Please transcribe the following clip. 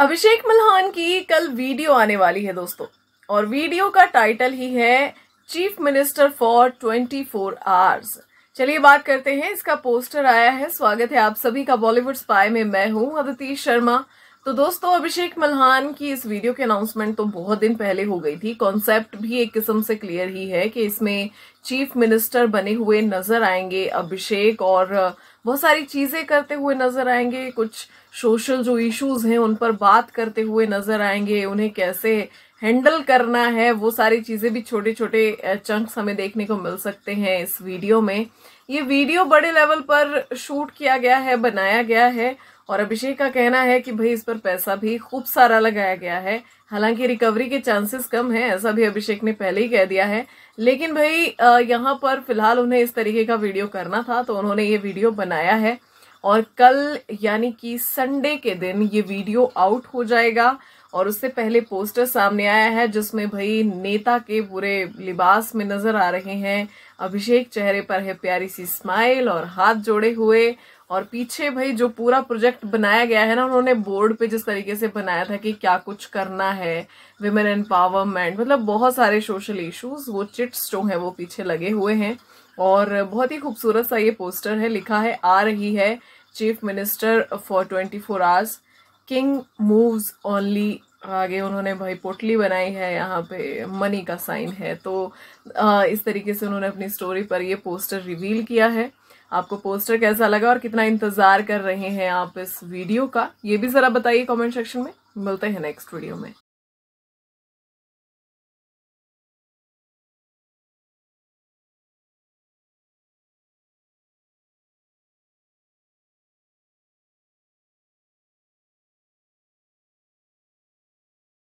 अभिषेक मल्हान की कल वीडियो आने वाली है दोस्तों और वीडियो का टाइटल ही है chief minister for 24 four hours चलिए बात करते हैं इसका पोस्टर आया है स्वागत है आप सभी का बॉलीवुड स्पाई में मैं हूं अदिति शर्मा तो दोस्तों अभिषेक मल्हान की इस वीडियो के अनाउंसमेंट तो बहुत दिन पहले हो गई थी कॉन्सेप्ट भी एक किस्म से क्लियर ही है कि इसमें चीफ मिनिस्टर बने हुए नजर आएंगे अभिषेक और बहुत सारी चीजें करते हुए नजर आएंगे कुछ सोशल जो इश्यूज हैं उन पर बात करते हुए नजर आएंगे उन्हें कैसे हैंडल करना है वो सारी चीजें भी छोटे छोटे चंक्स हमें देखने को मिल सकते हैं इस वीडियो में ये वीडियो बड़े लेवल पर शूट किया गया है बनाया गया है और अभिषेक का कहना है कि भाई इस पर पैसा भी खूब सारा लगाया गया है हालांकि रिकवरी के चांसेस कम है ऐसा भी अभिषेक ने पहले ही कह दिया है लेकिन भाई यहाँ पर फिलहाल उन्हें इस तरीके का वीडियो करना था तो उन्होंने ये वीडियो बनाया है और कल यानी कि संडे के दिन ये वीडियो आउट हो जाएगा और उससे पहले पोस्टर सामने आया है जिसमें भाई नेता के पूरे लिबास में नजर आ रहे हैं अभिषेक चेहरे पर है प्यारी सी स्माइल और हाथ जोड़े हुए और पीछे भाई जो पूरा प्रोजेक्ट बनाया गया है ना उन्होंने बोर्ड पे जिस तरीके से बनाया था कि क्या कुछ करना है विमेन एम्पावरमेंट मतलब बहुत सारे सोशल इश्यूज वो चिट्स जो हैं वो पीछे लगे हुए हैं और बहुत ही खूबसूरत सा ये पोस्टर है लिखा है आ रही है chief minister for twenty four hours king moves only आगे उन्होंने भाई पोटली बनाई है यहाँ पे मनी का साइन है तो इस तरीके से उन्होंने अपनी स्टोरी पर ये पोस्टर रिवील किया है आपको पोस्टर कैसा लगा और कितना इंतज़ार कर रहे हैं आप इस वीडियो का ये भी ज़रा बताइए कमेंट सेक्शन में मिलते हैं नेक्स्ट वीडियो में